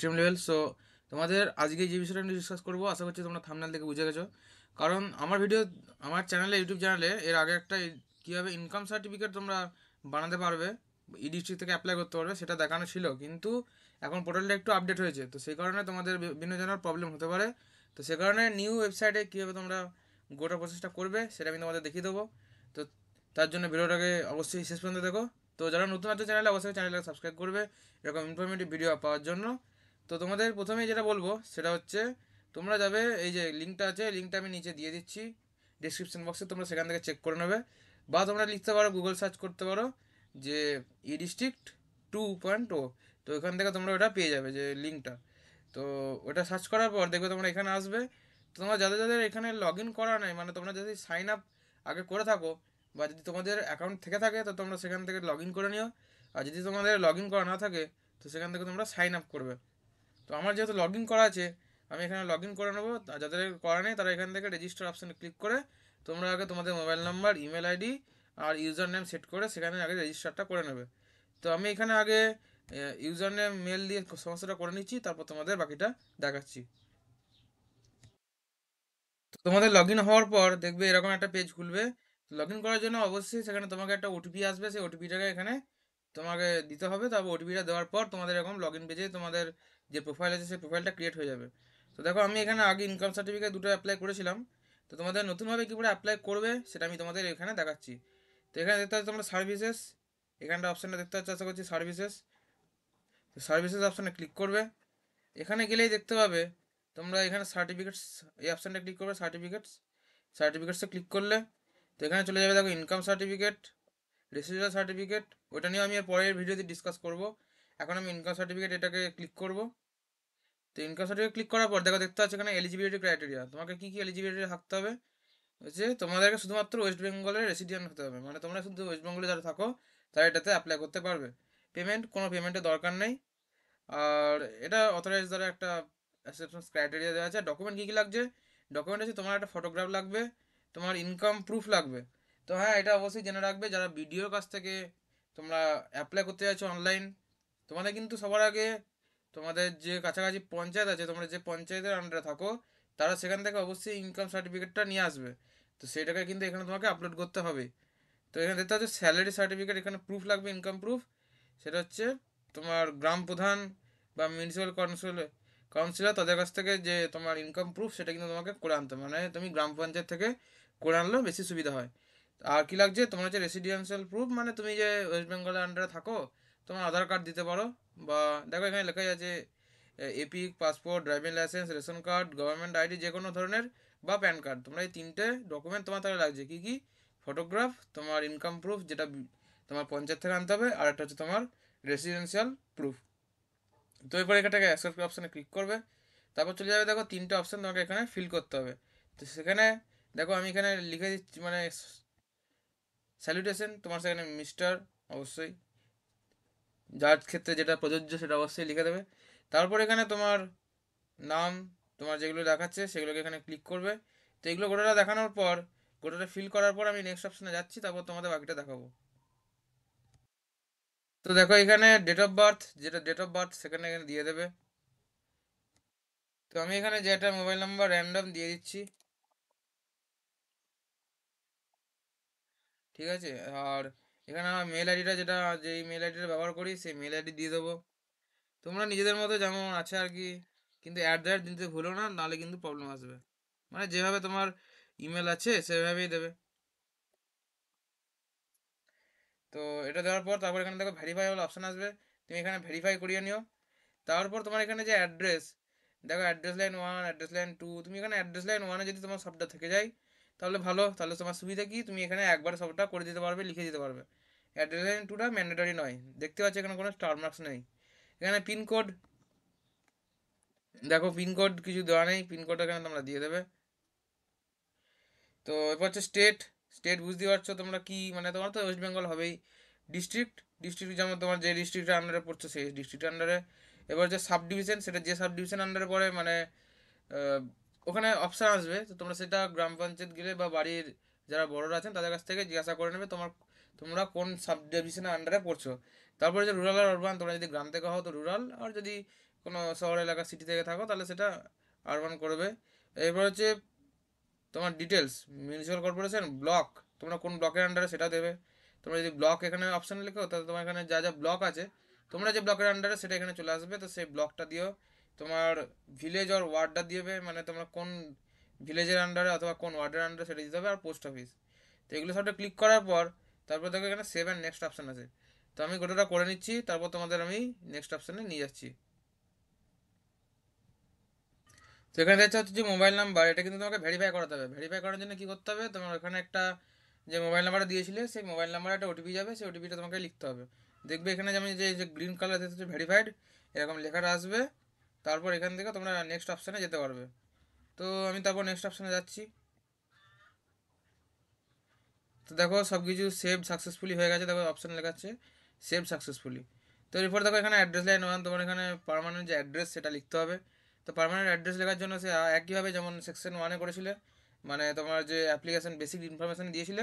team level so তোমাদের আজকে যে বিষয়টা নিয়ে ডিসকাস করবো আশা করছি তোমরা থামনাল থেকে বুঝে গেছো কারণ আমার ভিডিও আমার চ্যানেলে ইউটিউব চ্যানেলে এর আগে একটা কীভাবে ইনকাম সার্টিফিকেট তোমরা বানাতে পারবে ই ডিস্ট্রিক্ট থেকে অ্যাপ্লাই করতে পারবে সেটা দেখানো ছিল কিন্তু এখন পোর্টালটা একটু আপডেট হয়েছে তো সেই কারণে তোমাদের বিভিন্ন জনের প্রবলেম হতে পারে তো সে কারণে নিউ ওয়েবসাইটে কীভাবে তোমরা গোটা প্রসেসটা করবে সেটা আমি তোমাদের দেখিয়ে দেবো তো তার জন্য ভিডিওটাকে অবশ্যই শেষ পর্যন্ত দেখো তো যারা নতুন আছে চ্যানেলে অবশ্যই চ্যানেলটাকে সাবস্ক্রাইব করবে এরকম ইনফরমেটিভ ভিডিও পাওয়ার জন্য তো তোমাদের প্রথমে যেটা বলবো সেটা হচ্ছে তোমরা যাবে এই যে লিঙ্কটা আছে লিঙ্কটা আমি নিচে দিয়ে দিচ্ছি ডিসক্রিপশন বক্সে তোমরা সেখান থেকে চেক করে নেবে বা তোমরা লিখতে পারো গুগল সার্চ করতে পারো যে e district two point o তো এখান থেকে তোমরা ওটা পেয়ে যাবে যে লিঙ্কটা তো ওটা সার্চ করার পর দেখবে তোমরা এখানে আসবে তো তোমরা যাদের যাদের এখানে লগ ইন করা নেই মানে তোমরা যদি সাইন আপ আগে করে থাকো বা যদি তোমাদের অ্যাকাউন্ট থেকে থাকে তো তোমরা সেখান থেকে লগ ইন করে নিও আর যদি তোমাদের লগ ইন করা না থাকে তো সেখান থেকে তোমরা সাইন আপ করবে তো আমার যেহেতু লগ ইন করা আছে আমি এখানে লগ ইন করে নেবো যাদের করা নেই তারা এখান থেকে রেজিস্টার অপশানে ক্লিক করে তোমরা আগে তোমাদের মোবাইল নাম্বার ইমেল আইডি আর ইউজার নেম সেট করে সেখানে আগে রেজিস্টারটা করে নেবে তো আমি এখানে আগে ইউজার নেম মেল দিয়ে সমস্যাটা করে নিচ্ছি তারপর তোমাদের বাকিটা দেখাচ্ছি তো তোমাদের লগ ইন হওয়ার পর দেখবে এরকম একটা পেজ খুলবে লগ ইন করার জন্য অবশ্যই সেখানে তোমাকে একটা ওটিপি আসবে সেই ওটিপিটাকে এখানে তোমাকে দিতে হবে তারপর ওটিপিটা দেওয়ার পর তোমাদের এরকম লগ ইন পেজে তোমাদের যে প্রোফাইল আছে সেই প্রোফাইলটা ক্রিয়েট হয়ে যাবে তো দেখো আমি এখানে আগে ইনকাম সার্টিফিকেট দুটো অ্যাপ্লাই করেছিলাম তো তোমাদের নতুনভাবে কী করে অ্যাপ্লাই করবে সেটা আমি তোমাদের এখানে দেখাচ্ছি তো এখানে দেখতে পাচ্ছ তোমরা সার্ভিসেস এখানটা অপশানটা দেখতে হচ্ছে আশা করছি সার্ভিসেস তো সার্ভিসেস অপশানে ক্লিক করবে এখানে গেলেই দেখতে পাবে তোমরা এখানে সার্টিফিকেটস এই অপশানটা ক্লিক করবে সার্টিফিকেটস সার্টিফিকেটসে ক্লিক করলে তো এখানে চলে যাবে দেখো ইনকাম সার্টিফিকেট রেসিডেন্ট সার্টিফিকেট ওটা নিয়ে আমি পরের ভিডিওতে ডিসকাস করবো এখন আমি ইনকাম সার্টিফিকেট এটাকে ক্লিক করব তো ইনকাম সার্টিফিকেট ক্লিক করার পর দেখো দেখতে হচ্ছে এখানে এলিজিবিলিটি ক্রাইটেরিয়া তোমাকে কী কী এলিজিবিলিটি থাকতে হবে যে তোমাদেরকে শুধুমাত্র ওয়েস্ট বেঙ্গলের রেসিডেন্ট হতে হবে মানে তোমরা শুধু ওয়েস্ট বেঙ্গলে যারা থাকো তারা এটাতে অ্যাপ্লাই করতে পারবে পেমেন্ট কোনো পেমেন্টের দরকার নেই আর এটা অথরাইজ দ্বারা একটা অ্যাসেপশনস ক্রাইটেরিয়া দেওয়া আছে ডকুমেন্ট কী কী লাগছে ডকুমেন্ট আছে তোমার একটা ফটোগ্রাফ লাগবে তোমার ইনকাম প্রুফ লাগবে তো হ্যাঁ এটা অবশ্যই জেনে রাখবে যারা বিডিওর কাছ থেকে তোমরা অ্যাপ্লাই করতে চাইছো অনলাইন তোমাদের কিন্তু সবার আগে তোমাদের যে কাছাকাছি পঞ্চায়েত আছে তোমরা যে পঞ্চায়েতের আন্ডারে থাকো তারা সেখান থেকে অবশ্যই ইনকাম সার্টিফিকেটটা নিয়ে আসবে তো সেটাকে কিন্তু এখানে তোমাকে আপলোড করতে হবে তো এখানে দেখতে হচ্ছে স্যালারি সার্টিফিকেট এখানে প্রুফ লাগবে ইনকাম প্রুফ সেটা হচ্ছে তোমার গ্রাম প্রধান বা মিউনিসিপ্যাল কাউন্সিল কাউন্সিলর তাদের কাছ থেকে যে তোমার ইনকাম প্রুফ সেটা কিন্তু তোমাকে করে আনতে মানে তুমি গ্রাম পঞ্চায়েত থেকে করে আনলে বেশি সুবিধা হয় আর কি লাগছে তোমার হচ্ছে রেসিডেন্সিয়াল প্রুফ মানে তুমি যে ওয়েস্ট বেঙ্গলের আন্ডারে থাকো তোমার আধার কার্ড দিতে পারো বা দেখো এখানে লেখাই আছে EPIC passport driving licence ration card government ID যে কোনো ধরনের বা প্যান কার্ড তোমরা এই তিনটে ডকুমেন্ট তোমার তাহলে লাগছে কী কী ফটোগ্রাফ তোমার ইনকাম প্রুফ যেটা তোমার পঞ্চায়েত থেকে আনতে হবে আর একটা হচ্ছে তোমার রেসিডেন্সিয়াল প্রুফ তো এরপর এখানটাকে অ্যাকসেপ্ট অপশানে ক্লিক করবে তারপর চলে যাবে দেখো তিনটে অপশান তোমাকে এখানে ফিল করতে হবে তো সেখানে দেখো আমি এখানে লিখে দিচ্ছি মানে স্যালুটেশন তোমার সেখানে মিস্টার অবশ্যই যার ক্ষেত্রে যেটা প্রযোজ্য সেটা অবশ্যই লিখে দেবে তারপর এখানে তোমার নাম তোমার যেগুলো দেখাচ্ছে সেগুলোকে এখানে ক্লিক করবে তো এগুলো গোটাটা দেখানোর পর গোটাটা ফিল করার পর আমি নেক্সট অপশানে যাচ্ছি তারপর তোমাদের বাকিটা দেখাবো তো দেখো এখানে ডেট অফ বার্থ যেটা ডেট অফ বার্থ সেখানে এখানে দিয়ে দেবে তো আমি এখানে যেটা মোবাইল নাম্বার র্যান্ডম দিয়ে দিচ্ছি ঠিক আছে আর এখানে আমার মেল আইডিটা যেটা যে মেল আইডিটা ব্যবহার করি সেই মেল আইডি দিয়ে দেবো তোমরা নিজেদের মতো যেমন আছে আর কি কিন্তু অ্যাট দ্য দিতে ভুলো না নাহলে কিন্তু প্রবলেম আসবে মানে যেভাবে তোমার ইমেল আছে সেভাবেই দেবে তো এটা দেওয়ার পর তারপর এখানে দেখো ভেরিফাই হল অপশান আসবে তুমি এখানে ভেরিফাই করিয়ে নিও তারপর তোমার এখানে যে অ্যাড্রেস দেখো address line one address line two তুমি এখানে অ্যাড্রেস লাইন ওয়ানে যদি তোমার সবটা থেকে যায় তাহলে ভালো তাহলে তোমার সুবিধা কি তুমি এখানে একবার সবটা করে দিতে পারবে লিখে দিতে পারবে অ্যাড্রেস টুটা ম্যান্ডেটরি নয় দেখতে পাচ্ছ এখানে কোনো স্টার মার্কস নেই এখানে পিনকোড দেখো পিনকোড কিছু দেওয়া নেই পিনকোড এখানে তোমরা দিয়ে দেবে তো এরপর হচ্ছে স্টেট স্টেট বুঝতে পারছো তোমরা কি মানে তোমার তো ওয়েস্ট বেঙ্গল হবেই ডিস্ট্রিক্ট ডিস্ট্রিক্ট যেমন তোমার যে ডিস্ট্রিক্টের আন্ডারে পড়ছো সেই ডিস্ট্রিক্টের আন্ডারে এবার হচ্ছে সাব ডিভিশন সেটা যে সাব ডিভিশন আন্ডারে পড়ে মানে ওখানে অপশান আসবে তো তোমরা সেটা গ্রাম পঞ্চায়েত গেলে বা বাড়ির যারা বড়রা আছেন তাদের কাছ থেকে জিজ্ঞাসা করে নেবে তোমার তোমরা কোন সাব ডিভিশনের আন্ডারে পড়ছো তারপরে যে রুরাল আর আরবান তোমরা যদি গ্রাম থেকে হও তো রুরাল আর যদি কোনো শহর এলাকা সিটি থেকে থাকো তাহলে সেটা আরবান করবে এরপর হচ্ছে তোমার ডিটেলস মিউনিসিপ্যাল কর্পোরেশন ব্লক তোমরা কোন ব্লকের আন্ডারে সেটা দেবে তোমরা যদি ব্লক এখানে অপশান লিখো তাহলে তোমার এখানে যা যা ব্লক আছে তোমরা যে ব্লকের আন্ডারে সেটা এখানে চলে আসবে তো সেই ব্লকটা দিয়েও তোমার ভিলেজ আর ওয়ার্ডটা দিবে মানে তোমরা কোন ভিলেজের আন্ডারে অথবা কোন ওয়ার্ডের আন্ডারে সেটা দিতে হবে আর পোস্ট অফিস তো এগুলো সবটা ক্লিক করার পর তারপর দেখো এখানে সেভ অ্যান্ড নেক্সট অপশান আছে তো আমি গোটাটা করে নিচ্ছি তারপর তোমাদের আমি নেক্সট অপশানে নিয়ে যাচ্ছি তো এখানে দেখা হচ্ছে যে মোবাইল নাম্বার এটা কিন্তু তোমাকে ভেরিফাই করাতে হবে ভেরিফাই করার জন্য কী করতে হবে তোমার ওখানে একটা যে মোবাইল নাম্বারটা দিয়েছিলে সেই মোবাইল নাম্বারে একটা ওটিপি যাবে সেই ওটিপিটা তোমাকে লিখতে হবে দেখবে এখানে যেমন যে গ্রিন কালার দেখতে হচ্ছে ভেরিফাইড এরকম লেখাটা আসবে তারপর এখান থেকে তোমরা নেক্সট অপশানে যেতে পারবে তো আমি তারপর নেক্সট অপশানে যাচ্ছি তো দেখো সব কিছু সেভ সাকসেসফুলি হয়ে গেছে দেখো অপশান লেখাচ্ছে সেভ সাকসেসফুলি তো এরপর দেখো এখানে অ্যাড্রেস লাইন ওয়ান তোমার এখানে পারমানেন্ট যে অ্যাড্রেস সেটা লিখতে হবে তো পারমানেন্ট অ্যাড্রেস লেখার জন্য সে একইভাবে যেমন সেকশন ওয়ানে করেছিলে মানে তোমার যে অ্যাপ্লিকেশান বেসিক ইনফরমেশান দিয়েছিলে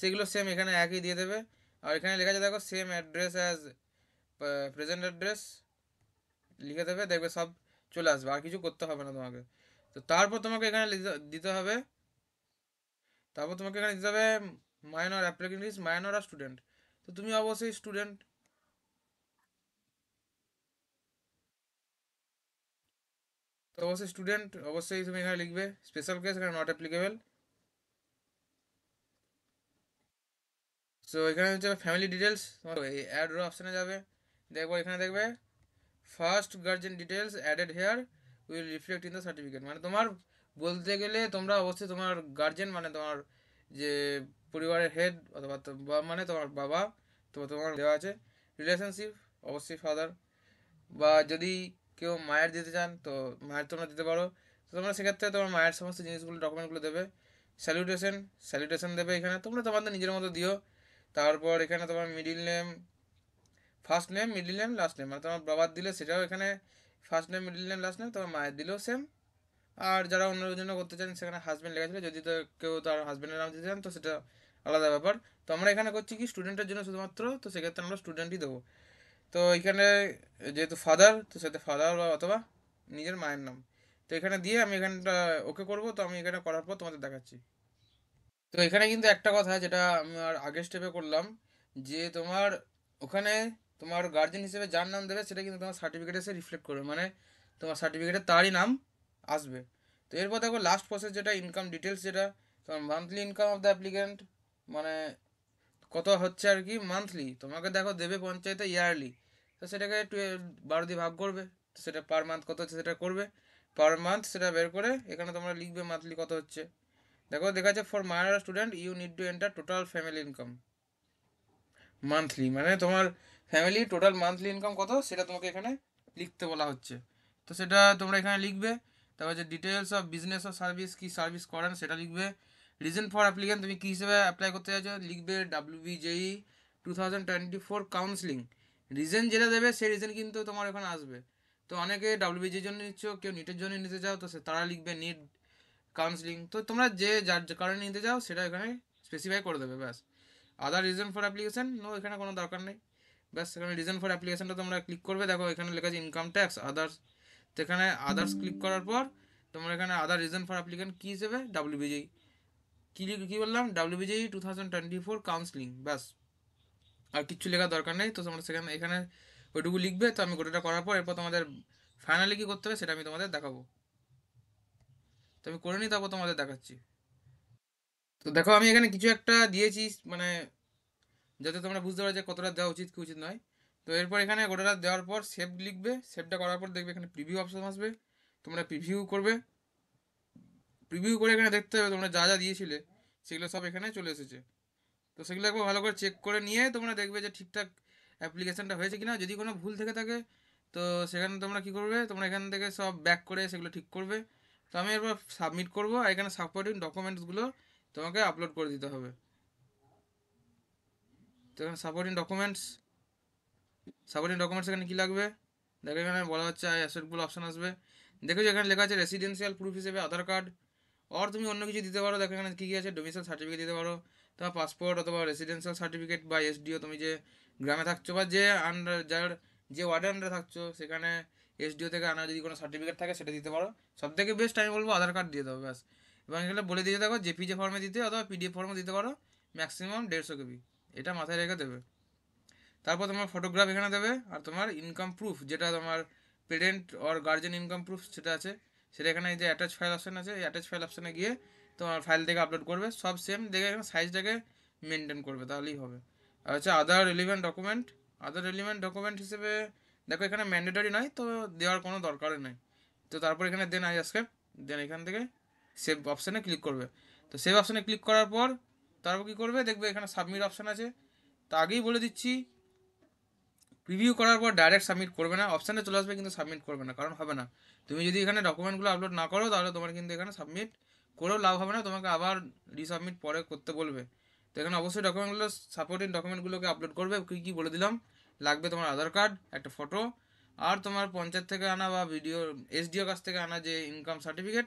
সেগুলো সেম এখানে একই দিয়ে দেবে আর এখানে লেখা আছে দেখো same address as present address লিখে দেবে দেখবে সব চলে আসবে আর কিছু করতে হবে না তোমাকে তো তারপর তোমাকে এখানে দিতে হবে তারপর তোমাকে এখানে লিখতে হবে minor application is minor or student তো তুমি অবশ্যই স্টুডেন্ট তো অবশ্যই স্টুডেন্ট অবশ্যই তুমি এখানে লিখবে special case or not applicable so এখানে যেটা ফ্যামিলি ডিটেইলস তো এ্যাড র অপশনে যাবে দেখবে এখানে দেখবে first guardian details added here will reflect in the certificate মানে তোমার বলতে গেলে তোমরা অবশ্যই তোমার গার্জেন মানে তোমার যে পরিবারের হেড অথবা মানে তোমার বাবা তো তোমার দেওয়া আছে রিলেশনশিপ অবশ্যই ফাদার বা যদি কেউ মায়ের দিতে চান তো মায়ের তোমরা দিতে পারো তো তোমরা সেক্ষেত্রে তোমার মায়ের সমস্ত জিনিসগুলো ডকুমেন্টগুলো দেবে স্যালুটেশন স্যালুটেশন দেবে এখানে তোমরা তোমাদের নিজের মতো দিও তারপর এখানে তোমার middle name first name middle name last name মানে তোমার বাবার দিলে সেটাও এখানে first name middle name last name তোমার মায়ের দিলেও সেম আর যারা অন্যের জন্য করতে চান সেখানে হাজব্যান্ড লেখা যদি তো কেউ তার হাজব্যান্ডের নাম দিতে চান তো সেটা আলাদা ব্যাপার তো আমরা এখানে করছি কি স্টুডেন্টের জন্য শুধুমাত্র তো সেক্ষেত্রে আমরা স্টুডেন্টই দেবো তো এখানে যেহেতু ফাদার তো সেটা ফাদার বা অথবা নিজের মায়ের নাম তো এখানে দিয়ে আমি এখানটা ওকে করব তো আমি এখানে করার পর তোমাদের দেখাচ্ছি তো এখানে কিন্তু একটা কথা যেটা আমি আর আগের স্টেপে করলাম যে তোমার ওখানে তোমার গার্জেন হিসেবে যার নাম দেবে সেটা কিন্তু তোমার সার্টিফিকেটে এসে রিফ্লেক্ট করবে মানে তোমার সার্টিফিকেটে তারই নাম আসবে তো এরপর দেখো লাস্ট প্রসেস যেটা ইনকাম ডিটেলস যেটা তোমার monthly income of the applicant মানে কত হচ্ছে আর কি মান্থলি তোমাকে দেখো দেবে পঞ্চায়েতে ইয়ারলি তো সেটাকে বারো দিয়ে ভাগ করবে সেটা পার মান্থ কত হচ্ছে সেটা করবে পার মান্থ সেটা বের করে এখানে তোমরা লিখবে মান্থলি কত হচ্ছে দেখো দেখা যাচ্ছে for minor student you need to enter total family income monthly মানে তোমার ফ্যামিলির টোটাল মান্থলি ইনকাম কত সেটা তোমাকে এখানে লিখতে বলা হচ্ছে তো সেটা তোমরা এখানে লিখবে তারপর যে details of business of service কী সার্ভিস করেন সেটা লিখবে রিজন ফর অ্যাপ্লিকেন্ট তুমি কী হিসেবে অ্যাপ্লাই করতে চাইছো লিখবে WBJEE two thousand twenty four counselling reason যেটা দেবে সেই রিজন কিন্তু তোমার এখানে আসবে তো অনেকে ডাব্লিউবিজির e জন্য নিচ্ছ কেউ নিটের জন্য নিতে চাও তো সে তারা লিখবে নিট কাউন্সিলিং তো তোমরা যে যার কারণে নিতে চাও সেটা এখানে স্পেসিফাই করে দেবে ব্যাস other reason for application no এখানে কোনো দরকার নেই ব্যাস সেখানে রিজন ফর অ্যাপ্লিকেশানটা তোমরা ক্লিক করবে দেখো এখানে লেখা আছে ইনকাম ট্যাক্স আদার্স তো এখানে আদার্স ক্লিক করার পর তোমার এখানে আদার রিজন ফর অ্যাপ্লিকেন্ট কী হিসেবে ডাব্লিউবিজি কী কী বললাম WBJEE two thousand twenty four counselling ব্যাস আর কিচ্ছু লেখার দরকার নেই তো তোমরা সেখানে এখানে ওইটুকু লিখবে তো আমি গোটাটা করার পর এরপর তোমাদের ফাইনালি কী করতে হবে সেটা আমি তোমাদের দেখাবো তো আমি করে নিই তারপর তোমাদের দেখাচ্ছি তো দেখো আমি এখানে কিছু একটা দিয়েছি মানে যাতে তোমরা বুঝতে পারো যে কতটা দেওয়া উচিত কি উচিত নয় তো এরপর এখানে গোটাটা দেওয়ার পর সেভ লিখবে সেভটা করার পর দেখবে এখানে প্রিভিউ অপশন আসবে তোমরা প্রিভিউ করবে প্রিভিউ করে এখানে দেখতে হবে তোমরা যা যা দিয়েছিলে সেগুলো সব এখানে চলে এসেছে তো সেগুলো একবার ভালো করে চেক করে নিয়ে তোমরা দেখবে যে ঠিকঠাক অ্যাপ্লিকেশানটা হয়েছে কিনা যদি কোনো ভুল থেকে থাকে তো সেখানে তোমরা কি করবে তোমরা এখান থেকে সব ব্যাক করে সেগুলো ঠিক করবে তো আমি এরপর সাবমিট করবো আর এখানে সাপোর্টিং ডকুমেন্টসগুলো তোমাকে আপলোড করে দিতে হবে তো এখানে সাপোর্টিং ডকুমেন্টস সাপোর্টিং ডকুমেন্টস এখানে কী লাগবে দেখো এখানে বলা হচ্ছে আই অ্যাসেটগুলো অপশান আসবে দেখেছো এখানে লেখা আছে রেসিডেন্সিয়াল প্রুফ হিসেবে আধার কার্ড অর তুমি অন্য কিছু দিতে পারো দেখো এখানে কী কী আছে ডোমিসাইল সার্টিফিকেট দিতে পারো তোমার পাসপোর্ট অথবা রেসিডেন্সিয়াল সার্টিফিকেট বা এসডিও তুমি যে গ্রামে থাকছো বা যে আন্ডার যার যে ওয়ার্ডে আন্ডারে থাকছো সেখানে এসডিও থেকে আনা যদি কোনো সার্টিফিকেট থাকে সেটা দিতে পারো সব থেকে বেস্ট আমি বলবো আধার কার্ড দিয়ে দেবো ব্যাস এবং এখানে বলে দিয়ে দেখো জেপিজে ফর্মে দিতে অথবা পিডিএফ ফর্মে দিতে পারো ম্যাক্সিমাম দেড়শো কেবি এটা মাথায় রেখে দেবে তারপর তোমার ফটোগ্রাফ এখানে দেবে আর তোমার ইনকাম প্রুফ যেটা তোমার parent or guardian income proof সেটা আছে সেটা এখানে যে অ্যাটাচ ফাইল অপশান আছে এই অ্যাটাচ ফাইল অপশানে গিয়ে তোমার ফাইল থেকে আপলোড করবে সব সেম দেখে এখানে সাইজটাকে মেনটেন করবে তাহলেই হবে আর হচ্ছে other relevant document other relevant document হিসেবে দেখো এখানে ম্যান্ডেটরি নয় তো দেওয়ার কোনো দরকারই নাই তো তারপর এখানে দেন আই আজকে দেন এখান থেকে সেভ অপশানে ক্লিক করবে তো সেভ অপশানে ক্লিক করার পর তারপর কী করবে দেখবে এখানে সাবমিট অপশান আছে তা আগেই বলে দিচ্ছি প্রিভিউ করার পর ডাইরেক্ট সাবমিট করবে না অপশানে চলে আসবে কিন্তু সাবমিট করবে না কারণ হবে না তুমি যদি এখানে ডকুমেন্টগুলো আপলোড না করো তাহলে তোমার কিন্তু এখানে সাবমিট করেও লাভ হবে না তোমাকে আবার রিসাবমিট পরে করতে বলবে তো এখানে অবশ্যই ডকুমেন্টগুলো সাপোর্টিং ডকুমেন্টগুলোকে আপলোড করবে কী কী বলে দিলাম লাগবে তোমার আধার কার্ড একটা ফটো আর তোমার পঞ্চায়েত থেকে আনা বা ভিডিও এসডিও কাছ থেকে আনা যে ইনকাম সার্টিফিকেট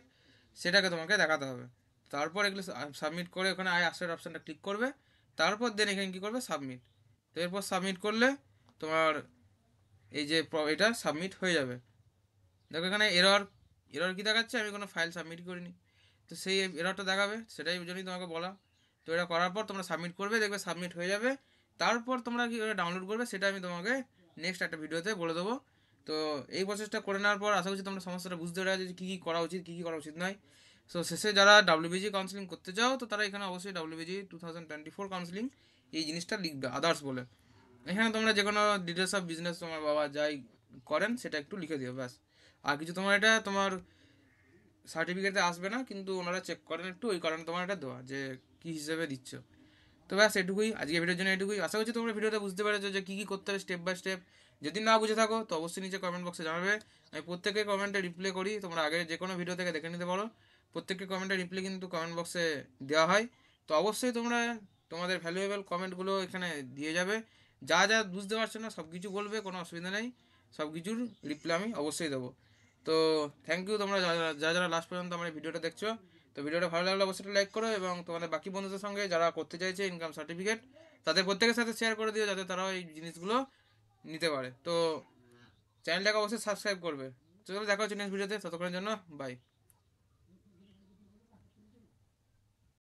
সেটাকে তোমাকে দেখাতে হবে তারপর এগুলো সাবমিট করে ওখানে আই আসার অপশানটা ক্লিক করবে তারপর দেন এখানে কী করবে সাবমিট তো এরপর সাবমিট করলে তোমার এই যে এটা সাবমিট হয়ে যাবে দেখো এখানে এরর এরর কী দেখাচ্ছে আমি কোনো ফাইল সাবমিট করিনি তো সেই এররটা দেখাবে সেটাই জন্যই তোমাকে বলা তো এটা করার পর তোমরা সাবমিট করবে দেখবে সাবমিট হয়ে যাবে তারপর তোমরা কী করে ডাউনলোড করবে সেটা আমি তোমাকে নেক্সট একটা ভিডিওতে বলে দেবো তো এই প্রসেসটা করে নেওয়ার পর আশা করছি তোমরা সমস্যাটা বুঝতে পারছি যে কী কী করা উচিত কী কী করা উচিত নয় সো শেষে যারা ডাব্লিউবিজি কাউন্সিলিং করতে চাও তো তারা এখানে অবশ্যই WBJEE two thousand twenty four counselling এই জিনিসটা লিখবে আদার্স বলে এখানে তোমরা যে কোনো ডিটেলস অফ বিজনেস তোমার বাবা যাই করেন সেটা একটু লিখে দিও ব্যাস আর কিছু তোমার এটা তোমার সার্টিফিকেটে আসবে না কিন্তু ওনারা চেক করেন একটু ওই কারণে তোমার এটা দেওয়া যে কী হিসেবে দিচ্ছ তো ব্যাস এটুকুই আজকে ভিডিওর জন্য এটুকুই আশা করছি তোমরা ভিডিওতে বুঝতে পেরেছো যে কী কী করতে হবে স্টেপ বাই স্টেপ যদি না বুঝে থাকো তো অবশ্যই নিচে কমেন্ট বক্সে জানাবে আমি প্রত্যেকে কমেন্টে রিপ্লাই করি তোমরা আগে যে কোনো ভিডিও থেকে দেখে নিতে পারো প্রত্যেকটি কমেন্টের রিপ্লাই কিন্তু কমেন্ট বক্সে দেওয়া হয় তো অবশ্যই তোমরা তোমাদের ভ্যালুয়েবল কমেন্টগুলো এখানে দিয়ে যাবে যা যা বুঝতে পারছো না সব কিছু বলবে কোনো অসুবিধা নেই সব কিছুর রিপ্লাই আমি অবশ্যই দেবো তো থ্যাংক ইউ তোমরা যা যারা লাস্ট পর্যন্ত আমার ভিডিওটা দেখছো তো ভিডিওটা ভালো লাগলে অবশ্যই লাইক করো এবং তোমাদের বাকি বন্ধুদের সঙ্গে যারা করতে চাইছে ইনকাম সার্টিফিকেট তাদের প্রত্যেকের সাথে শেয়ার করে দিও যাতে তারা এই জিনিসগুলো নিতে পারে তো চ্যানেলটাকে অবশ্যই সাবস্ক্রাইব করবে চলো দেখা হচ্ছে নেক্সট ভিডিওতে ততক্ষণের জন্য বাই